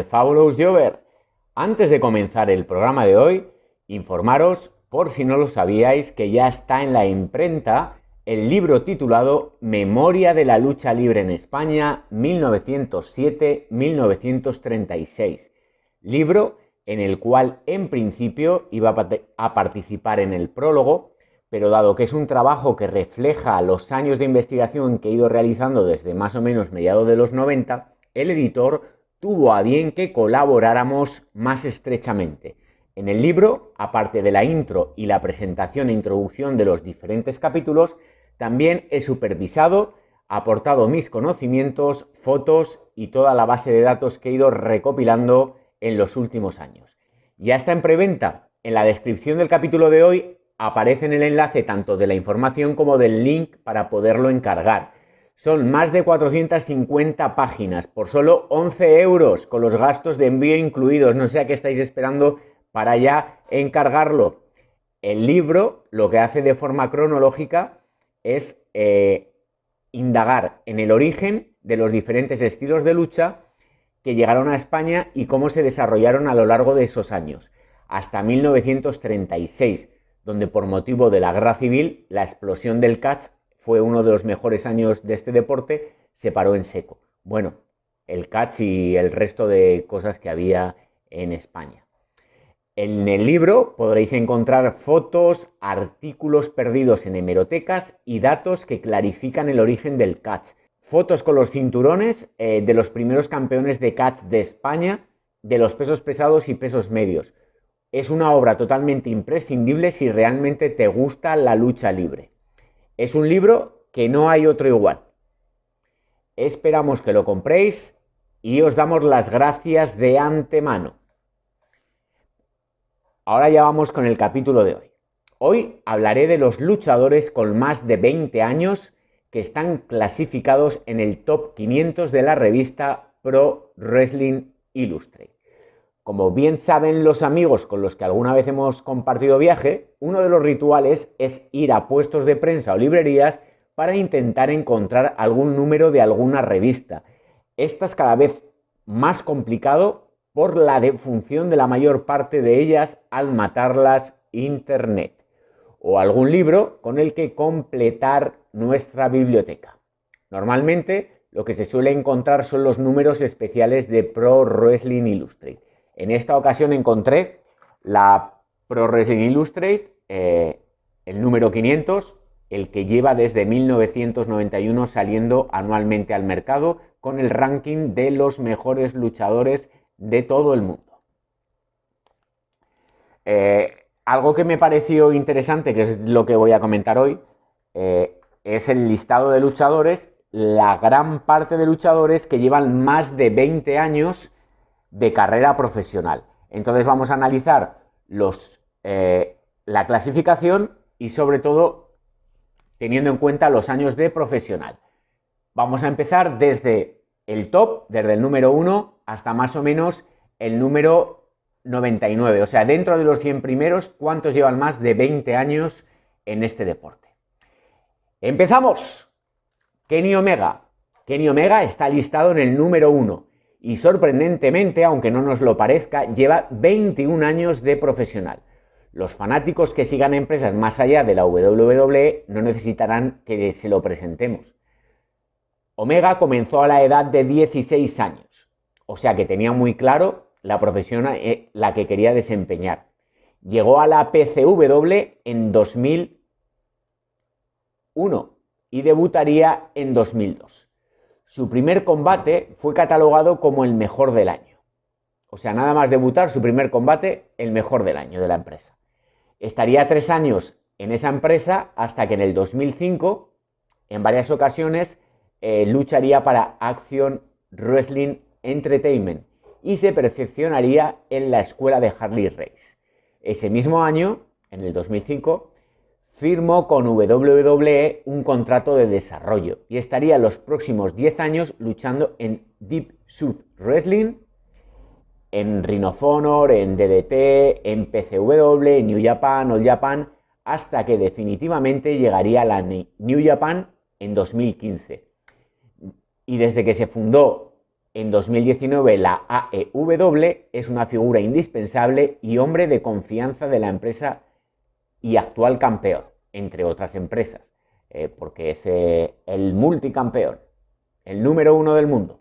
de Fabulous Jover. Antes de comenzar el programa de hoy, informaros, por si no lo sabíais, que ya está en la imprenta el libro titulado Memoria de la lucha libre en España 1907-1936, libro en el cual en principio iba a participar en el prólogo, pero dado que es un trabajo que refleja los años de investigación que he ido realizando desde más o menos mediados de los 90, el editor tuvo a bien que colaboráramos más estrechamente. En el libro, aparte de la intro y la presentación e introducción de los diferentes capítulos, también he supervisado, aportado mis conocimientos, fotos y toda la base de datos que he ido recopilando en los últimos años. Ya está en preventa. En la descripción del capítulo de hoy aparece en el enlace tanto de la información como del link para poderlo encargar. Son más de 450 páginas por solo 11 euros con los gastos de envío incluidos. No sé a qué estáis esperando para ya encargarlo. El libro lo que hace de forma cronológica es eh, indagar en el origen de los diferentes estilos de lucha que llegaron a España y cómo se desarrollaron a lo largo de esos años, hasta 1936, donde por motivo de la guerra civil la explosión del catch fue uno de los mejores años de este deporte, se paró en seco. Bueno, el catch y el resto de cosas que había en España. En el libro podréis encontrar fotos, artículos perdidos en hemerotecas y datos que clarifican el origen del catch. Fotos con los cinturones eh, de los primeros campeones de catch de España, de los pesos pesados y pesos medios. Es una obra totalmente imprescindible si realmente te gusta la lucha libre. Es un libro que no hay otro igual. Esperamos que lo compréis y os damos las gracias de antemano. Ahora ya vamos con el capítulo de hoy. Hoy hablaré de los luchadores con más de 20 años que están clasificados en el top 500 de la revista Pro Wrestling Illustrated. Como bien saben los amigos con los que alguna vez hemos compartido viaje, uno de los rituales es ir a puestos de prensa o librerías para intentar encontrar algún número de alguna revista. Esta es cada vez más complicado por la defunción de la mayor parte de ellas al matarlas Internet o algún libro con el que completar nuestra biblioteca. Normalmente lo que se suele encontrar son los números especiales de Pro Wrestling Illustrated en esta ocasión encontré la Pro Wrestling Illustrate, eh, el número 500, el que lleva desde 1991 saliendo anualmente al mercado con el ranking de los mejores luchadores de todo el mundo. Eh, algo que me pareció interesante, que es lo que voy a comentar hoy, eh, es el listado de luchadores, la gran parte de luchadores que llevan más de 20 años de carrera profesional. Entonces vamos a analizar los, eh, la clasificación y sobre todo teniendo en cuenta los años de profesional. Vamos a empezar desde el top, desde el número 1 hasta más o menos el número 99. O sea, dentro de los 100 primeros, ¿cuántos llevan más de 20 años en este deporte? Empezamos. Kenny Omega. Kenny Omega está listado en el número 1 y sorprendentemente, aunque no nos lo parezca, lleva 21 años de profesional. Los fanáticos que sigan empresas más allá de la WWE no necesitarán que se lo presentemos. Omega comenzó a la edad de 16 años, o sea que tenía muy claro la profesión eh, la que quería desempeñar. Llegó a la PCW en 2001 y debutaría en 2002. Su primer combate fue catalogado como el mejor del año. O sea, nada más debutar, su primer combate, el mejor del año de la empresa. Estaría tres años en esa empresa hasta que en el 2005, en varias ocasiones, eh, lucharía para Action Wrestling Entertainment y se perfeccionaría en la escuela de Harley Race. Ese mismo año, en el 2005, firmó con WWE un contrato de desarrollo y estaría los próximos 10 años luchando en Deep South Wrestling, en Rhino Honor, en DDT, en PCW, New Japan, All Japan, hasta que definitivamente llegaría a la New Japan en 2015. Y desde que se fundó en 2019 la AEW, es una figura indispensable y hombre de confianza de la empresa y actual campeón entre otras empresas, eh, porque es eh, el multicampeón, el número uno del mundo.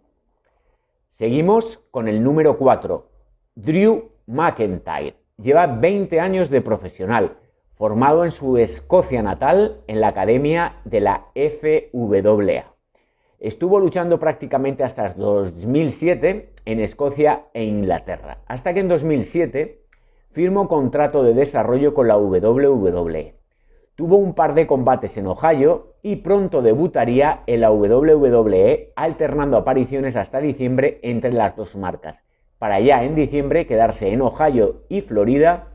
Seguimos con el número 4, Drew McIntyre. Lleva 20 años de profesional, formado en su Escocia natal en la Academia de la FWA. Estuvo luchando prácticamente hasta 2007 en Escocia e Inglaterra, hasta que en 2007 firmó contrato de desarrollo con la WWE. Tuvo un par de combates en Ohio y pronto debutaría en la WWE alternando apariciones hasta diciembre entre las dos marcas, para ya en diciembre quedarse en Ohio y Florida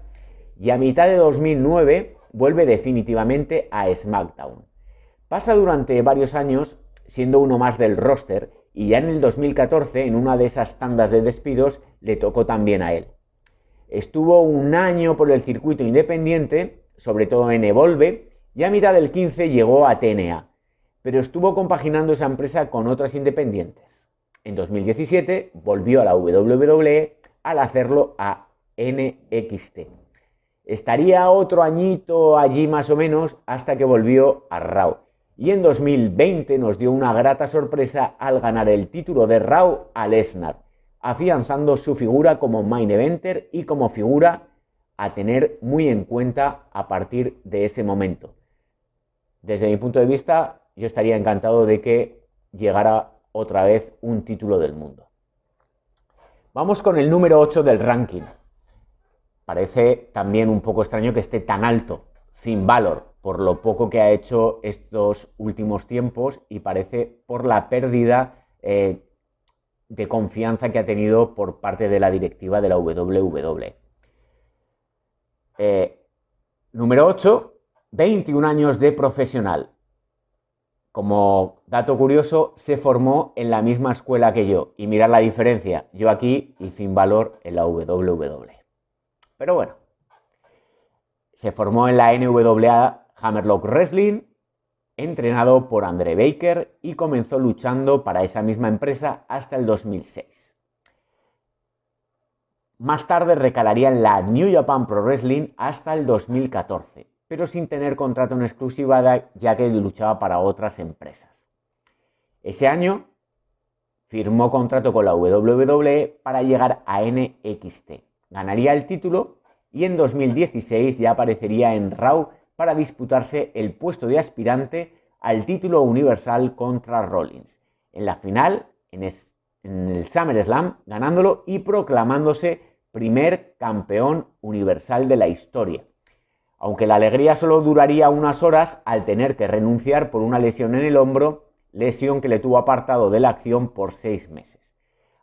y a mitad de 2009 vuelve definitivamente a SmackDown. Pasa durante varios años siendo uno más del roster y ya en el 2014 en una de esas tandas de despidos le tocó también a él. Estuvo un año por el circuito independiente sobre todo en Evolve, y a mitad del 15 llegó a TNA, pero estuvo compaginando esa empresa con otras independientes. En 2017 volvió a la WWE al hacerlo a NXT. Estaría otro añito allí más o menos hasta que volvió a Raw. Y en 2020 nos dio una grata sorpresa al ganar el título de Raw a Lesnar, afianzando su figura como main eventer y como figura a tener muy en cuenta a partir de ese momento. Desde mi punto de vista, yo estaría encantado de que llegara otra vez un título del mundo. Vamos con el número 8 del ranking. Parece también un poco extraño que esté tan alto, sin valor, por lo poco que ha hecho estos últimos tiempos y parece por la pérdida eh, de confianza que ha tenido por parte de la directiva de la WW. Eh, número 8, 21 años de profesional. Como dato curioso, se formó en la misma escuela que yo. Y mirad la diferencia. Yo aquí y sin valor en la WW. E. Pero bueno. Se formó en la NWA Hammerlock Wrestling, entrenado por Andre Baker, y comenzó luchando para esa misma empresa hasta el 2006. Más tarde recalaría en la New Japan Pro Wrestling hasta el 2014, pero sin tener contrato en exclusiva ya que luchaba para otras empresas. Ese año firmó contrato con la WWE para llegar a NXT. Ganaría el título y en 2016 ya aparecería en Raw para disputarse el puesto de aspirante al título universal contra Rollins. En la final, en, en el SummerSlam, ganándolo y proclamándose primer campeón universal de la historia. Aunque la alegría solo duraría unas horas al tener que renunciar por una lesión en el hombro, lesión que le tuvo apartado de la acción por seis meses.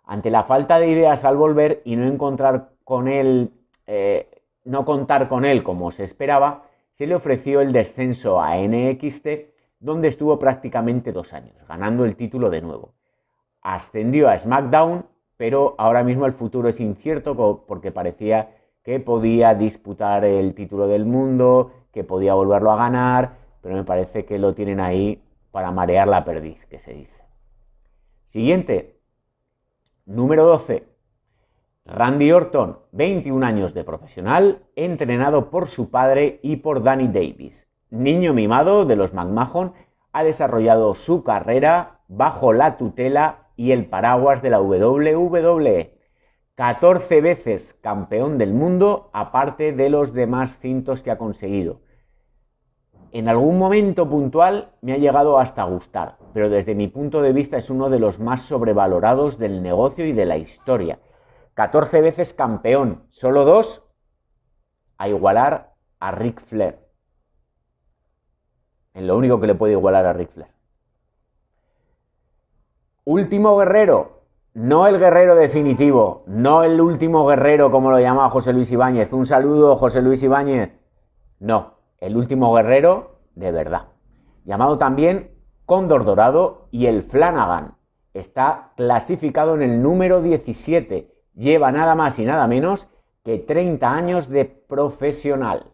Ante la falta de ideas al volver y no encontrar con él, eh, no contar con él como se esperaba, se le ofreció el descenso a NXT, donde estuvo prácticamente dos años, ganando el título de nuevo ascendió a SmackDown, pero ahora mismo el futuro es incierto porque parecía que podía disputar el título del mundo, que podía volverlo a ganar, pero me parece que lo tienen ahí para marear la perdiz, que se dice. Siguiente, número 12. Randy Orton, 21 años de profesional, entrenado por su padre y por Danny Davis. Niño mimado de los McMahon, ha desarrollado su carrera bajo la tutela y el paraguas de la WWE. 14 veces campeón del mundo, aparte de los demás cintos que ha conseguido. En algún momento puntual me ha llegado hasta gustar, pero desde mi punto de vista es uno de los más sobrevalorados del negocio y de la historia. 14 veces campeón, solo dos a igualar a Ric Flair. En lo único que le puede igualar a Ric Flair último guerrero, no el guerrero definitivo, no el último guerrero como lo llamaba José Luis Ibáñez. Un saludo, José Luis Ibáñez. No, el último guerrero de verdad. Llamado también Cóndor Dorado y el Flanagan. Está clasificado en el número 17. Lleva nada más y nada menos que 30 años de profesional.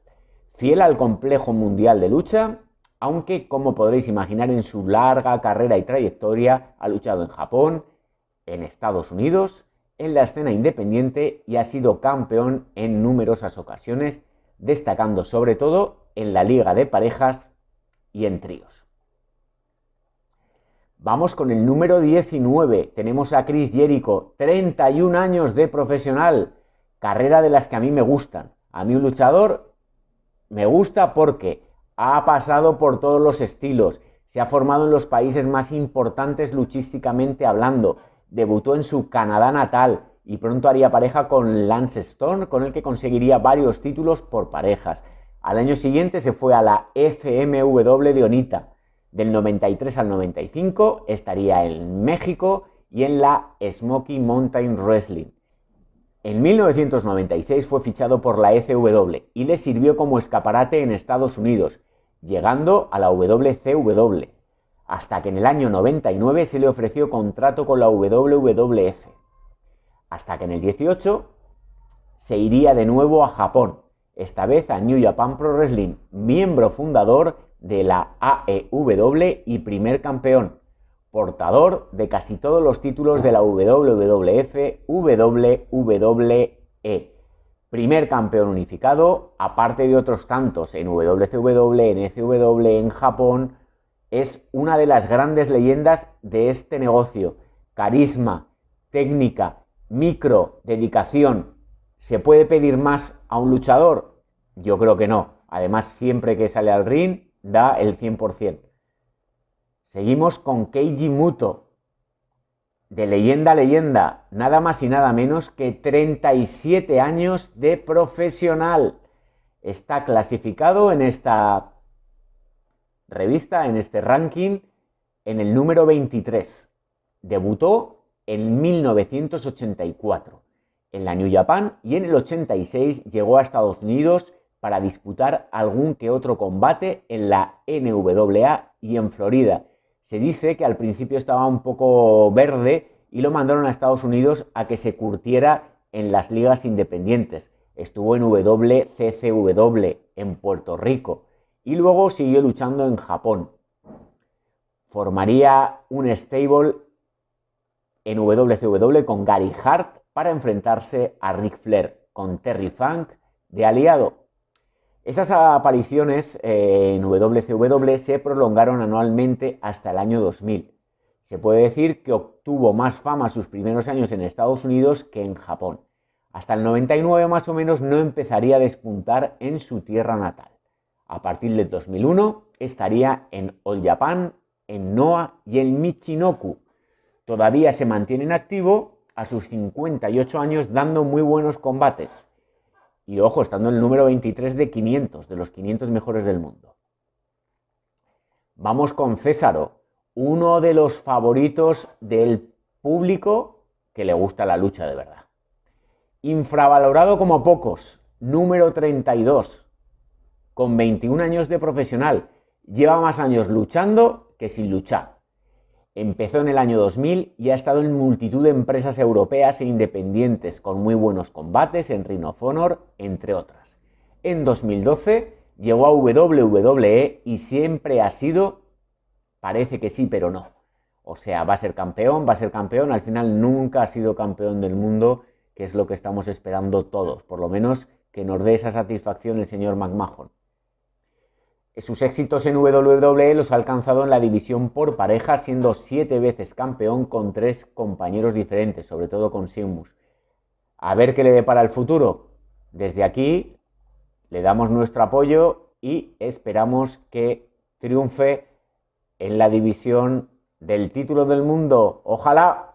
Fiel al complejo mundial de lucha aunque como podréis imaginar en su larga carrera y trayectoria ha luchado en Japón, en Estados Unidos, en la escena independiente y ha sido campeón en numerosas ocasiones, destacando sobre todo en la liga de parejas y en tríos. Vamos con el número 19. Tenemos a Chris Jericho, 31 años de profesional, carrera de las que a mí me gustan. A mí un luchador me gusta porque ha pasado por todos los estilos, se ha formado en los países más importantes luchísticamente hablando, debutó en su Canadá natal y pronto haría pareja con Lance Stone, con el que conseguiría varios títulos por parejas. Al año siguiente se fue a la FMW de Onita. Del 93 al 95 estaría en México y en la Smoky Mountain Wrestling. En 1996 fue fichado por la SW y le sirvió como escaparate en Estados Unidos llegando a la WCW, hasta que en el año 99 se le ofreció contrato con la WWF, hasta que en el 18 se iría de nuevo a Japón, esta vez a New Japan Pro Wrestling, miembro fundador de la AEW y primer campeón, portador de casi todos los títulos de la WWF, WWE primer campeón unificado, aparte de otros tantos en WCW, en SW, en Japón, es una de las grandes leyendas de este negocio. Carisma, técnica, micro, dedicación. ¿Se puede pedir más a un luchador? Yo creo que no. Además, siempre que sale al ring, da el 100%. Seguimos con Keiji Muto, de leyenda a leyenda, nada más y nada menos que 37 años de profesional. Está clasificado en esta revista, en este ranking, en el número 23. Debutó en 1984 en la New Japan y en el 86 llegó a Estados Unidos para disputar algún que otro combate en la NWA y en Florida se dice que al principio estaba un poco verde y lo mandaron a Estados Unidos a que se curtiera en las ligas independientes. Estuvo en WCCW en Puerto Rico y luego siguió luchando en Japón. Formaría un stable en WCW con Gary Hart para enfrentarse a Ric Flair, con Terry Funk de aliado esas apariciones en WCW se prolongaron anualmente hasta el año 2000. Se puede decir que obtuvo más fama sus primeros años en Estados Unidos que en Japón. Hasta el 99 más o menos no empezaría a despuntar en su tierra natal. A partir del 2001 estaría en All Japan, en Noah y en Michinoku. Todavía se mantiene en activo a sus 58 años dando muy buenos combates. Y ojo, estando en el número 23 de 500, de los 500 mejores del mundo. Vamos con Césaro, uno de los favoritos del público que le gusta la lucha de verdad. Infravalorado como pocos, número 32, con 21 años de profesional, lleva más años luchando que sin luchar. Empezó en el año 2000 y ha estado en multitud de empresas europeas e independientes con muy buenos combates en Ring of Honor, entre otras. En 2012 llegó a WWE y siempre ha sido, parece que sí, pero no. O sea, va a ser campeón, va a ser campeón, al final nunca ha sido campeón del mundo, que es lo que estamos esperando todos, por lo menos que nos dé esa satisfacción el señor McMahon. Sus éxitos en WWE los ha alcanzado en la división por pareja, siendo siete veces campeón con tres compañeros diferentes, sobre todo con Simus. A ver qué le depara el futuro. Desde aquí le damos nuestro apoyo y esperamos que triunfe en la división del título del mundo. Ojalá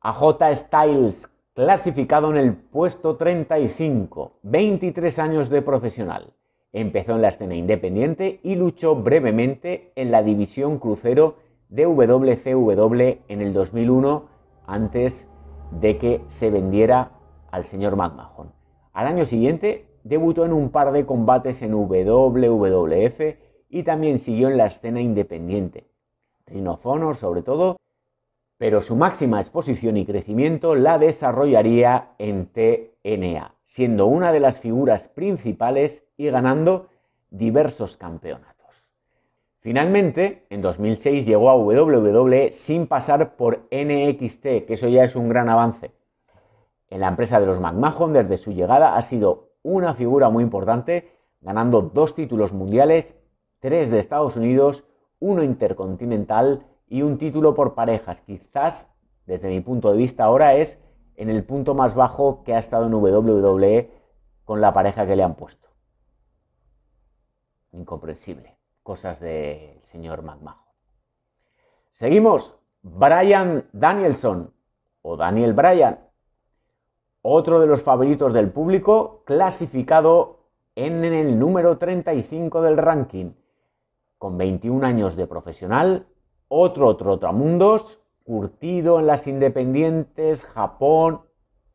AJ Styles clasificado en el puesto 35, 23 años de profesional. Empezó en la escena independiente y luchó brevemente en la división crucero de WCW en el 2001 antes de que se vendiera al señor McMahon. Al año siguiente debutó en un par de combates en WWF y también siguió en la escena independiente. Rinofonor sobre todo, pero su máxima exposición y crecimiento la desarrollaría en TNA siendo una de las figuras principales y ganando diversos campeonatos. Finalmente, en 2006 llegó a WWE sin pasar por NXT, que eso ya es un gran avance. En la empresa de los McMahon desde su llegada ha sido una figura muy importante, ganando dos títulos mundiales, tres de Estados Unidos, uno intercontinental y un título por parejas. Quizás, desde mi punto de vista ahora, es en el punto más bajo que ha estado en WWE con la pareja que le han puesto. Incomprensible. Cosas del señor McMahon. Seguimos. Brian Danielson o Daniel Bryan, otro de los favoritos del público, clasificado en el número 35 del ranking, con 21 años de profesional, otro otro otro mundos, curtido en las independientes, Japón,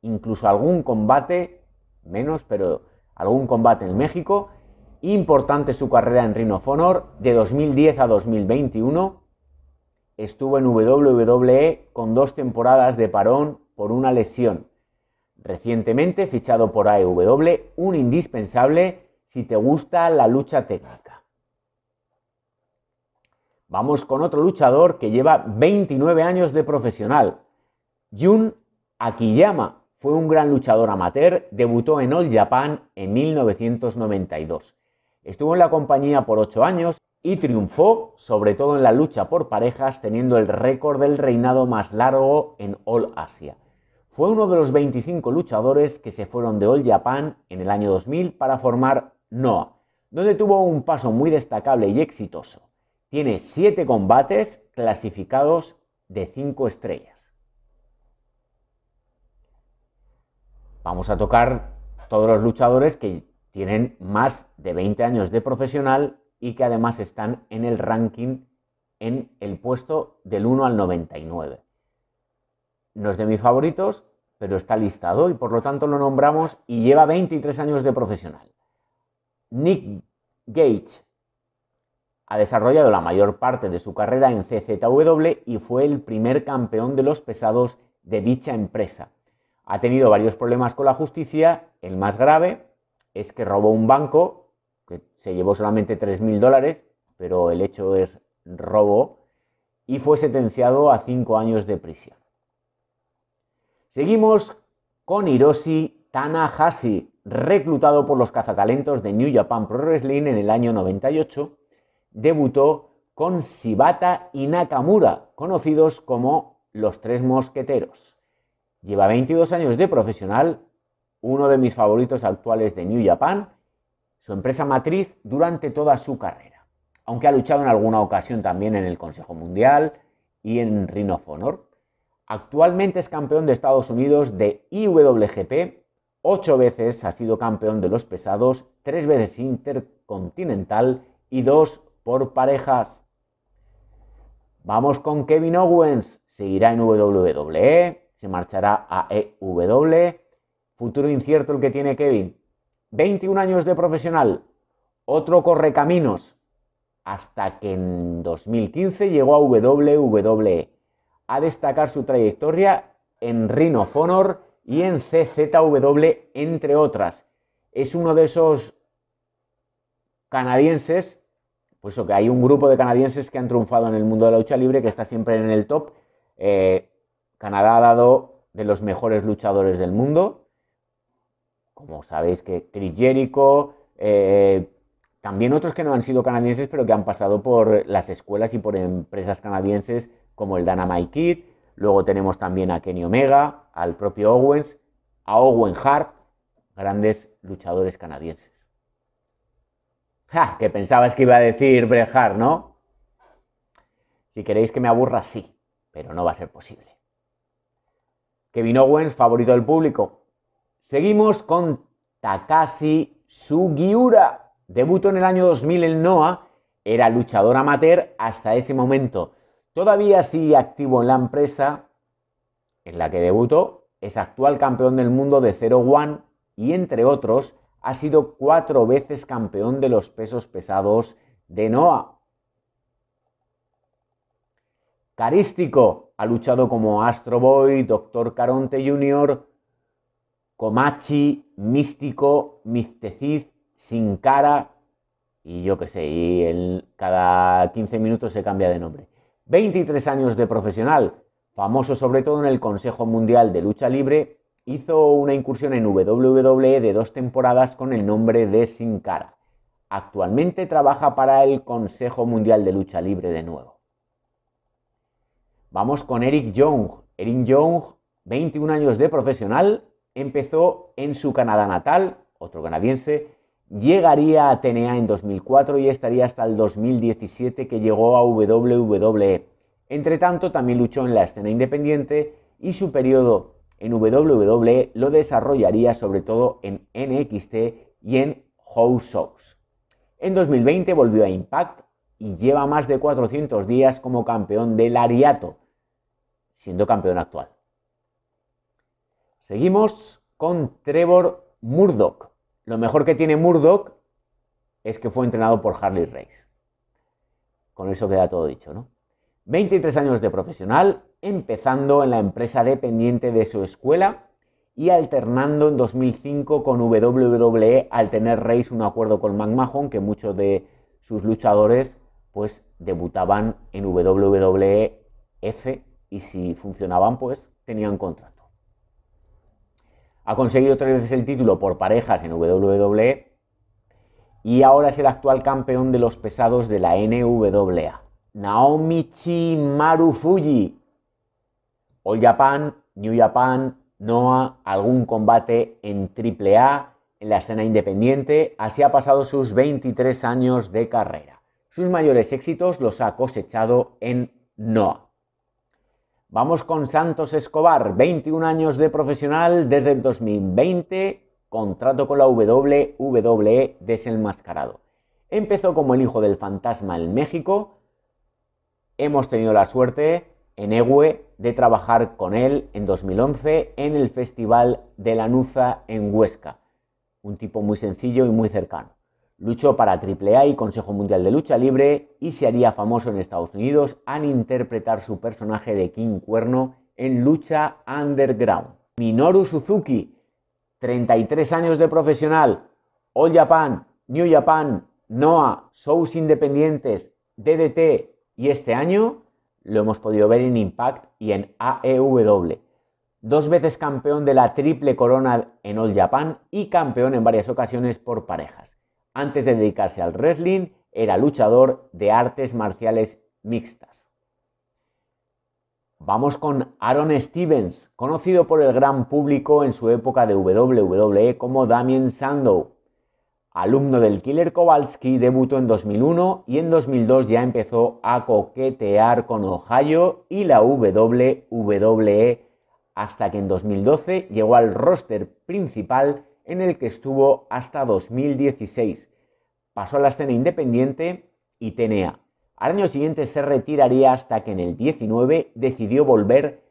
incluso algún combate, menos, pero algún combate en México. Importante su carrera en Ring of Honor, de 2010 a 2021. Estuvo en WWE con dos temporadas de parón por una lesión. Recientemente fichado por AEW, un indispensable si te gusta la lucha técnica. Vamos con otro luchador que lleva 29 años de profesional. Jun Akiyama fue un gran luchador amateur, debutó en All Japan en 1992. Estuvo en la compañía por 8 años y triunfó, sobre todo en la lucha por parejas, teniendo el récord del reinado más largo en All Asia. Fue uno de los 25 luchadores que se fueron de All Japan en el año 2000 para formar NOAH, donde tuvo un paso muy destacable y exitoso. Tiene siete combates clasificados de cinco estrellas. Vamos a tocar todos los luchadores que tienen más de 20 años de profesional y que además están en el ranking en el puesto del 1 al 99. No es de mis favoritos, pero está listado y por lo tanto lo nombramos y lleva 23 años de profesional. Nick Gage ha desarrollado la mayor parte de su carrera en CZW y fue el primer campeón de los pesados de dicha empresa. Ha tenido varios problemas con la justicia. El más grave es que robó un banco, que se llevó solamente 3.000 dólares, pero el hecho es robo, y fue sentenciado a 5 años de prisión. Seguimos con Hiroshi Tanahashi, reclutado por los cazatalentos de New Japan Pro Wrestling en el año 98 debutó con Shibata y Nakamura, conocidos como los tres mosqueteros. Lleva 22 años de profesional, uno de mis favoritos actuales de New Japan, su empresa matriz durante toda su carrera, aunque ha luchado en alguna ocasión también en el Consejo Mundial y en Ring of Honor. Actualmente es campeón de Estados Unidos de IWGP, ocho veces ha sido campeón de los pesados, tres veces intercontinental y dos por parejas. Vamos con Kevin Owens. Seguirá en WWE, se marchará a EW. Futuro incierto el que tiene Kevin. 21 años de profesional. Otro corre caminos. Hasta que en 2015 llegó a WWE. A destacar su trayectoria en Ring of Honor y en CZW, entre otras. Es uno de esos canadienses pues que hay un grupo de canadienses que han triunfado en el mundo de la lucha libre, que está siempre en el top. Eh, Canadá ha dado de los mejores luchadores del mundo. Como sabéis que Chris Jericho, eh, también otros que no han sido canadienses, pero que han pasado por las escuelas y por empresas canadienses como el Dynamite Kid. Luego tenemos también a Kenny Omega, al propio Owens, a Owen Hart, grandes luchadores canadienses. Ja, que pensabas que iba a decir brejar, ¿no? Si queréis que me aburra, sí, pero no va a ser posible. Kevin Owens, favorito del público. Seguimos con Takashi Sugiura. Debutó en el año 2000 en NOAH, era luchador amateur hasta ese momento. Todavía sigue activo en la empresa en la que debutó, es actual campeón del mundo de Zero One y entre otros ha sido cuatro veces campeón de los pesos pesados de Noah. Carístico ha luchado como Astro Boy, Doctor Caronte Jr., Comachi, Místico, Mistecid, Sin Cara y yo qué sé, y cada 15 minutos se cambia de nombre. 23 años de profesional, famoso sobre todo en el Consejo Mundial de Lucha Libre hizo una incursión en WWE de dos temporadas con el nombre de Sin Cara. Actualmente trabaja para el Consejo Mundial de Lucha Libre de nuevo. Vamos con Eric Young. Eric Young, 21 años de profesional, empezó en su Canadá natal, otro canadiense, llegaría a TNA en 2004 y estaría hasta el 2017 que llegó a WWE. Entre tanto, también luchó en la escena independiente y su periodo en WWE lo desarrollaría sobre todo en NXT y en House Shows. En 2020 volvió a Impact y lleva más de 400 días como campeón del Ariato, siendo campeón actual. Seguimos con Trevor Murdoch. Lo mejor que tiene Murdoch es que fue entrenado por Harley Race. Con eso queda todo dicho, ¿no? 23 años de profesional, empezando en la empresa dependiente de su escuela y alternando en 2005 con WWE al tener Reis un acuerdo con McMahon que muchos de sus luchadores pues debutaban en e F y si funcionaban pues tenían contrato. Ha conseguido tres veces el título por parejas en WWE y ahora es el actual campeón de los pesados de la NWA. Naomi Chimaru Fuji. All Japan, New Japan, NOAH, algún combate en AAA, en la escena independiente, así ha pasado sus 23 años de carrera. Sus mayores éxitos los ha cosechado en NOAH. Vamos con Santos Escobar, 21 años de profesional desde el 2020, contrato con la WWE desenmascarado. Empezó como el hijo del fantasma en México. Hemos tenido la suerte en Ewe, de trabajar con él en 2011 en el Festival de la Nuza en Huesca. Un tipo muy sencillo y muy cercano. Luchó para AAA y Consejo Mundial de Lucha Libre y se haría famoso en Estados Unidos al interpretar su personaje de King Cuerno en Lucha Underground. Minoru Suzuki, 33 años de profesional, All Japan, New Japan, noaa shows independientes, DDT y este año lo hemos podido ver en Impact y en AEW. Dos veces campeón de la triple corona en All Japan y campeón en varias ocasiones por parejas. Antes de dedicarse al wrestling, era luchador de artes marciales mixtas. Vamos con Aaron Stevens, conocido por el gran público en su época de WWE como Damien Sandow. Alumno del Killer Kowalski, debutó en 2001 y en 2002 ya empezó a coquetear con Ohio y la WWE hasta que en 2012 llegó al roster principal en el que estuvo hasta 2016. Pasó a la escena independiente y TNA. Al año siguiente se retiraría hasta que en el 19 decidió volver.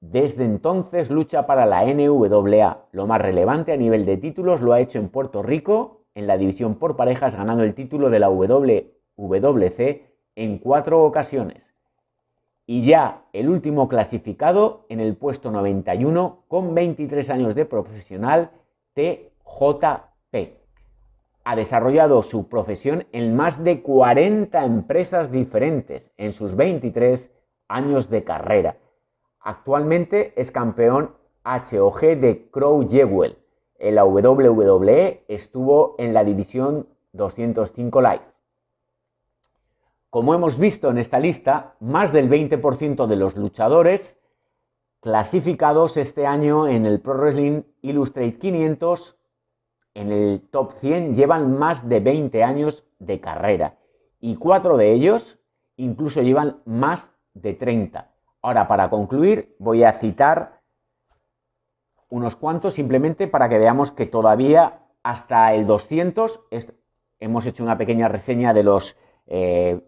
Desde entonces lucha para la NWA. Lo más relevante a nivel de títulos lo ha hecho en Puerto Rico en la división por parejas, ganando el título de la WWC en cuatro ocasiones. Y ya el último clasificado en el puesto 91 con 23 años de profesional, TJP. Ha desarrollado su profesión en más de 40 empresas diferentes en sus 23 años de carrera. Actualmente es campeón HOG de Crow Jewel el eh, la e estuvo en la división 205 Live. Como hemos visto en esta lista, más del 20% de los luchadores clasificados este año en el Pro Wrestling Illustrate 500 en el top 100 llevan más de 20 años de carrera y cuatro de ellos incluso llevan más de 30. Ahora, para concluir, voy a citar unos cuantos, simplemente para que veamos que todavía hasta el 200 hemos hecho una pequeña reseña de los 100 eh,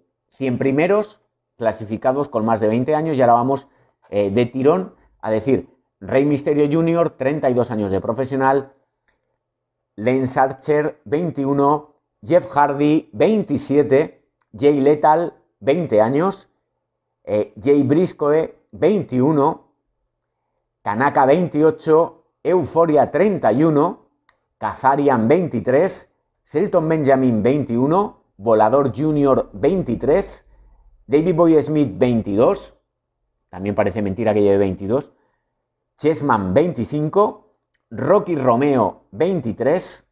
primeros clasificados con más de 20 años y ahora vamos eh, de tirón a decir Rey Misterio Jr., 32 años de profesional, Lance Archer, 21, Jeff Hardy, 27, Jay Lethal, 20 años, eh, Jay Briscoe, 21, Kanaka 28, Euforia 31, Kazarian 23, Shelton Benjamin 21, Volador Junior 23, David Boy Smith 22, también parece mentira que lleve 22, Chessman 25, Rocky Romeo 23,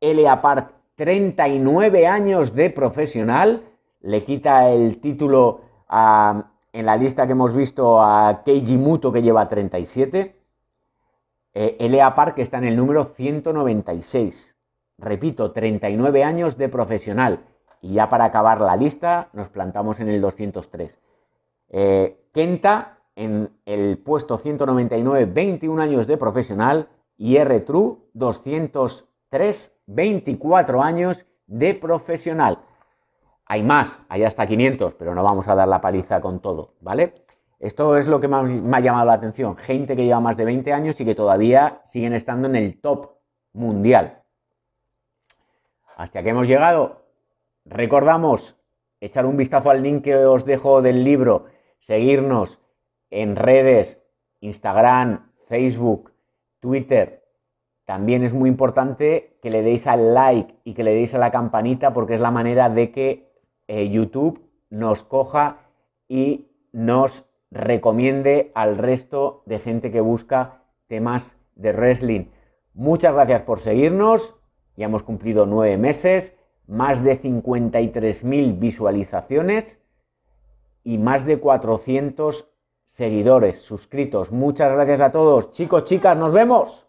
Elia Park 39 años de profesional, le quita el título ah, en la lista que hemos visto a Keiji Muto que lleva 37, eh, Park está en el número 196. Repito, 39 años de profesional. Y ya para acabar la lista, nos plantamos en el 203. Eh, Kenta en el puesto 199, 21 años de profesional. Y R. True, 203, 24 años de profesional. Hay más, hay hasta 500, pero no vamos a dar la paliza con todo, ¿vale? Esto es lo que más me ha llamado la atención. Gente que lleva más de 20 años y que todavía siguen estando en el top mundial. Hasta que hemos llegado. Recordamos echar un vistazo al link que os dejo del libro, seguirnos en redes, Instagram, Facebook, Twitter. También es muy importante que le deis al like y que le deis a la campanita porque es la manera de que eh, YouTube nos coja y nos recomiende al resto de gente que busca temas de wrestling. Muchas gracias por seguirnos. Ya hemos cumplido nueve meses, más de 53.000 visualizaciones y más de 400 seguidores suscritos. Muchas gracias a todos. Chicos, chicas, nos vemos.